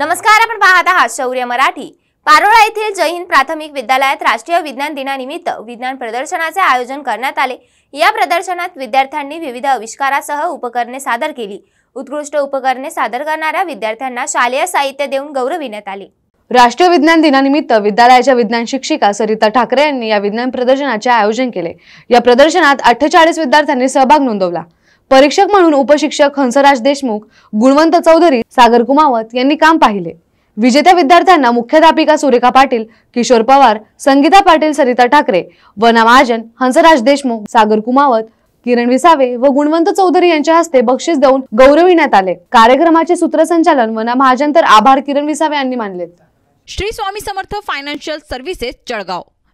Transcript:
नमस्कार आपण पाहत आहात शौर्य मराठी पारोळा येथील जैन प्राथमिक विद्यालयात राष्ट्रीय विज्ञान दिनानिमित्त विज्ञान प्रदर्शनाचे आयोजन करण्यात आले या प्रदर्शनात विद्यार्थ्यांनी विविध आविष्कारासह उपकरणे सादर केली उत्कृष्ट उपकरणे सादर करणाऱ्या विद्यार्थ्यांना शालेय साहित्य देऊन गौरविण्यात आले राष्ट्रीय विज्ञान दिनानिमित्त विद्यालयाच्या विज्ञान शिक्षिका सरिता ठाकरे यांनी या विज्ञान प्रदर्शनाचे आयोजन केले या प्रदर्शनात अठ्ठेचाळीस विद्यार्थ्यांनी सहभाग नोंदवला परीक्षक म्हणून उपशिक्षक हंसराज देशमुख गुणवंत चौधरी सागर कुमावत यांनी काम पाहिले विजेत्या विद्यार्थ्यांना मुख्याध्यापिका सुरेखा पाटील किशोर पवार संगीता पाटील सरिता ठाकरे वना महाजन हंसराज देशमुख सागर कुमावत किरण विसावे व गुणवंत चौधरी यांच्या हस्ते बक्षीस देऊन गौरविण्यात आले कार्यक्रमाचे सूत्रसंचालन वना महाजन तर आभार किरण विसावे यांनी मानले श्री स्वामी समर्थ फायनान्शियल सर्व्हिसेस जळगाव